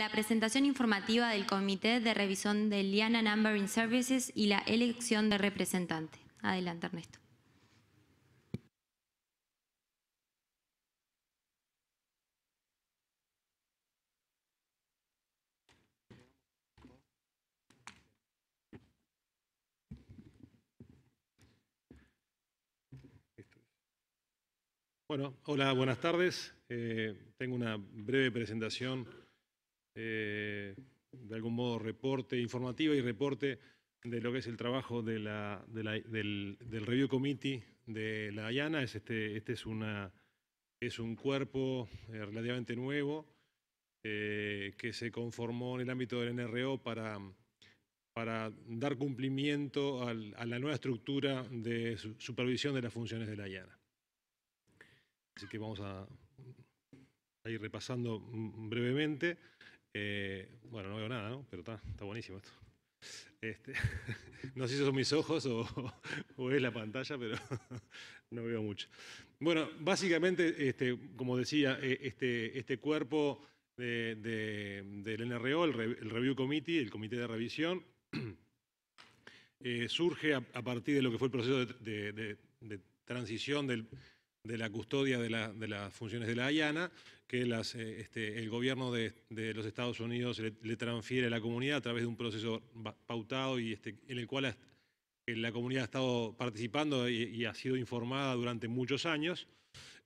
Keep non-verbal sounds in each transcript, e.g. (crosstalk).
la presentación informativa del Comité de Revisión de Liana Numbering Services y la elección de representante. Adelante, Ernesto. Bueno, hola, buenas tardes. Eh, tengo una breve presentación eh, de algún modo, reporte informativo y reporte de lo que es el trabajo del, del, Review Committee de la IANA. Es este, este es, es un cuerpo eh, relativamente nuevo eh, que se conformó en el ámbito del NRO para, para dar cumplimiento a la nueva estructura de supervisión de las funciones de la IANA. Así que vamos a ir repasando brevemente. Eh, bueno, no veo nada, ¿no? Pero está, buenísimo esto. Este, (laughs) no sé si son mis ojos o, es la pantalla, pero (laughs) no veo mucho. Bueno, básicamente, este, como decía, eh, este, este cuerpo del NRO, el, Review Committee, el Comité de Revisión, (clears throat) eh, surge a, partir de lo que fue el proceso de transición del, de la custodia de, las funciones de la ayana, que eh, este, el gobierno de, los Estados Unidos le, transfiere a la comunidad a través de un proceso pautado y este, en el cual la comunidad ha estado participando y, ha sido informada durante muchos años.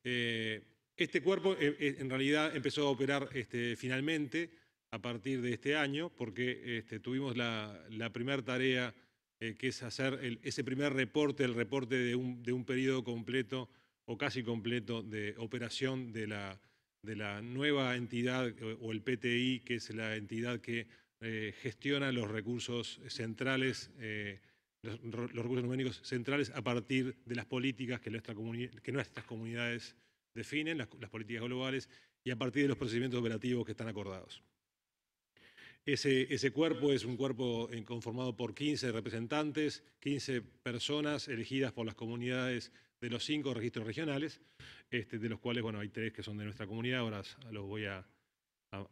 Eh, este cuerpo eh, en realidad empezó a operar este, finalmente a partir de este año, porque tuvimos la, primera tarea que es hacer ese primer reporte, el reporte de un, de un periodo completo o casi completo de operación de la, de la nueva entidad eh, o el PTI, que es la entidad que eh, gestiona los recursos centrales, eh, los, recursos numéricos centrales a partir de las políticas que, nuestras comunidades definen, las políticas globales, y a partir de los procedimientos operativos que están acordados. Ese, cuerpo es un cuerpo eh, conformado por 15 representantes, 15 personas elegidas por las comunidades de los cinco registros regionales, este, de los cuales bueno, hay tres que son de nuestra comunidad, ahora los voy a,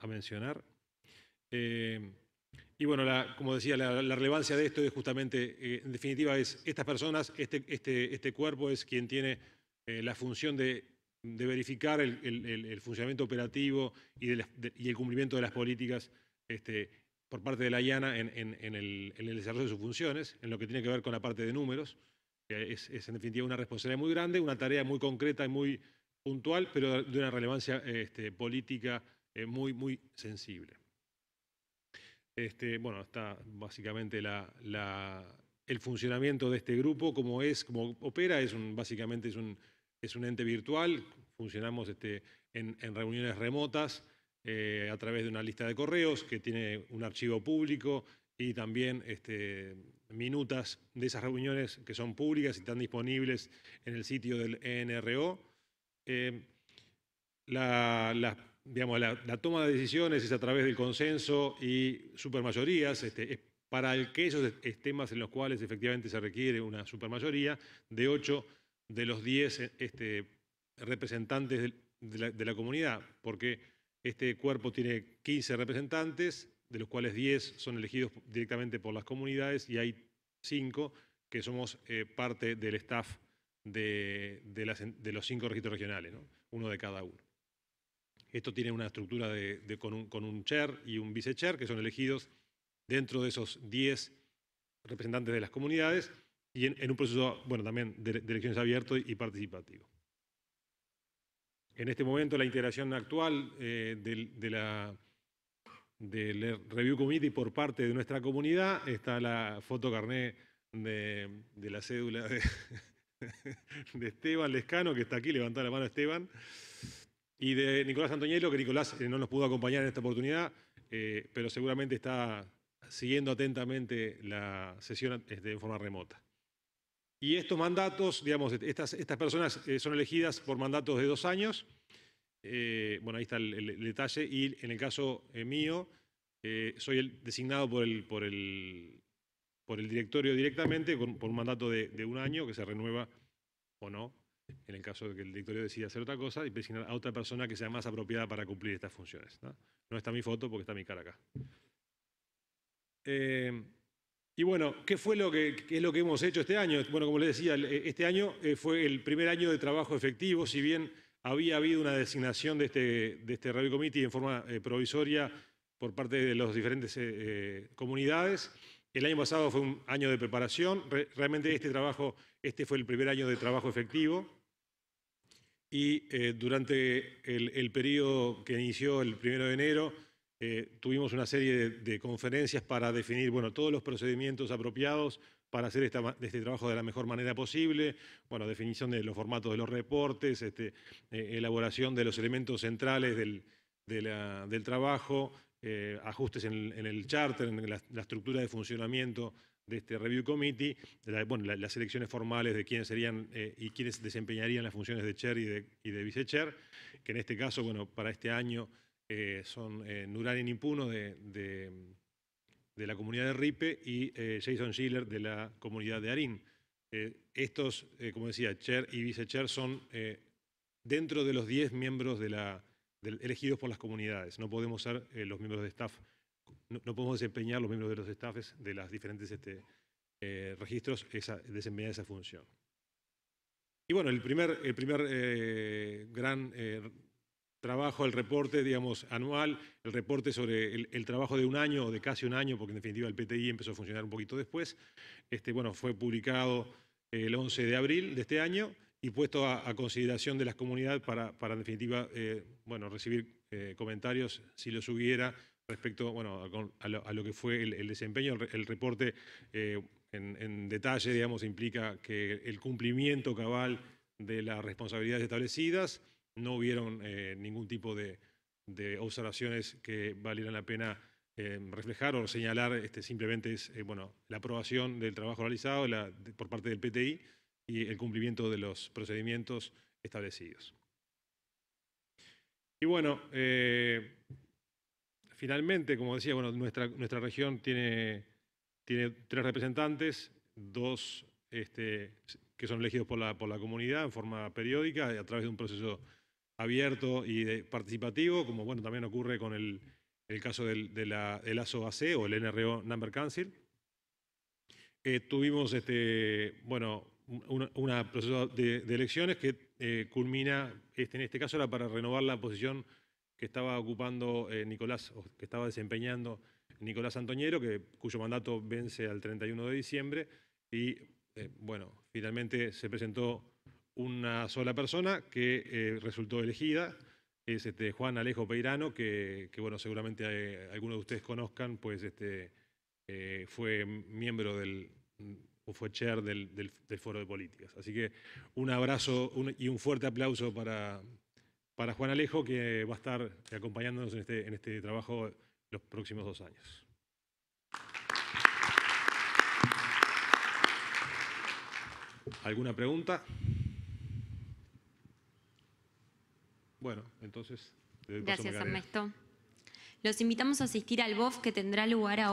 mencionar. Eh, y bueno, como decía, la, relevancia de esto es justamente, eh, en definitiva, es estas personas, este, este, este cuerpo es quien tiene la función de, verificar el, funcionamiento operativo y, y el cumplimiento de las políticas este, por parte de la IANA en, el, desarrollo de sus funciones, en lo que tiene que ver con la parte de números. es, en definitiva una responsabilidad muy grande, una tarea muy concreta y muy puntual, pero de una relevancia este, política eh, muy, muy sensible. Este, bueno, está básicamente la, el funcionamiento de este grupo, como es, como opera, es básicamente es un, es un ente virtual, funcionamos en, reuniones remotas, eh, a través de una lista de correos que tiene un archivo público y también este, minutas de esas reuniones que son públicas y están disponibles en el sitio del ENRO. Eh, la, toma de decisiones es a través del consenso y supermayorías. Este, es para aquellos temas en los cuales efectivamente se requiere una supermayoría de 8 de los 10 este, representantes de, la comunidad, porque este cuerpo tiene 15 representantes, de los cuales 10 son elegidos directamente por las comunidades y hay 5 que somos eh, parte del staff de, los cinco registros regionales, uno de cada uno. Esto tiene una estructura de, con, un, con, chair y un vice-chair que son elegidos dentro de esos 10 representantes de las comunidades y en, un proceso, bueno, también de, elecciones abiertas y participativo en este momento la integración actual eh, del, de la, Review Committee por parte de nuestra comunidad está la foto carné de, la cédula (laughs) de, Esteban Lescano, que está aquí, levanta la mano Esteban, y de Nicolás Antoñelo, que Nicolás eh, no nos pudo acompañar en esta oportunidad, eh, pero seguramente está siguiendo atentamente la sesión de este, forma remota. Y estos mandatos, digamos, estas, estas personas eh, son elegidas por mandatos de dos años. Eh, bueno, ahí está el, detalle. Y en el caso eh, mío, soy designado por el, por, el, por el directorio directamente por un mandato de, un año que se renueva o no, en el caso de que el directorio decida hacer otra cosa y designar a otra persona que sea más apropiada para cumplir estas funciones. No, está mi foto porque está mi cara acá. Eh, y bueno, ¿qué fue lo que, es lo que hemos hecho este año? Bueno, como les decía, e, este año eh, fue el primer año de trabajo efectivo, si bien había habido una designación de este, de este Committee en forma eh, provisoria por parte de las diferentes eh, comunidades. El año pasado fue un año de preparación, realmente este trabajo, este fue el primer año de trabajo efectivo. Y durante el, el periodo que inició el primero de enero, eh, tuvimos una serie de, conferencias para definir bueno, todos los procedimientos apropiados para hacer este trabajo de la mejor manera posible, bueno, definición de los formatos de los reportes, este, eh, elaboración de los elementos centrales del, trabajo, eh, ajustes en el, charter, en la, estructura de funcionamiento de este Review Committee, las elecciones formales de quiénes serían y quiénes desempeñarían las funciones de chair y de, y vice chair, que en este caso, bueno, para este año eh, son eh, Nuranin Impuno de, la comunidad de Ripe y eh, Jason Schiller de la comunidad de Arín. Eh, estos, como decía, chair y vice-chair son dentro de los 10 miembros elegidos por las comunidades. No podemos ser los miembros de staff, no, podemos desempeñar los miembros de los staffs de los diferentes este, registros, desempeñar esa función. Y bueno, el primer, el primer gran trabajo, el reporte, digamos, anual, el reporte sobre el, trabajo de un año o de casi un año, porque en definitiva el PTI empezó a funcionar un poquito después. Este, bueno, fue publicado eh, el 11 de abril de este año y puesto a, consideración de las comunidades para, para en definitiva, eh, bueno, recibir eh, comentarios, si los hubiera, respecto bueno, a, lo, que fue el, desempeño. El, reporte en, en, detalle, digamos, implica que el cumplimiento cabal de las responsabilidades establecidas, no hubieron eh, ningún tipo de, observaciones que valieran la pena eh, reflejar o señalar, este, simplemente es eh, bueno, la aprobación del trabajo realizado por parte del PTI y el cumplimiento de los procedimientos establecidos. Y bueno, finalmente, como decía, bueno, nuestra, nuestra región tiene, tiene tres representantes, dos este, que son elegidos por la, por la comunidad en forma periódica a través de un proceso abierto y participativo, como bueno, también ocurre con el, el caso del, de del ASO-AC o el NRO Number Council. Eh, tuvimos este, bueno, una proceso de, elecciones que eh, culmina, este, en este caso era para renovar la posición que estaba ocupando eh, Nicolás, que estaba desempeñando Nicolás Antoñero, que, cuyo mandato vence al 31 de diciembre, y bueno, finalmente se presentó una sola persona que eh, resultó elegida, es este, Juan Alejo Peirano, que, bueno, seguramente eh, algunos de ustedes conozcan, pues este, eh, fue miembro del, o fue chair del, Foro de Políticas. Así que un abrazo y un fuerte aplauso para, Juan Alejo, que va a estar acompañándonos en este, en este trabajo los próximos dos años. ¿Alguna pregunta? Bueno, entonces... Gracias, Ernesto. Los invitamos a asistir al BOF que tendrá lugar ahora.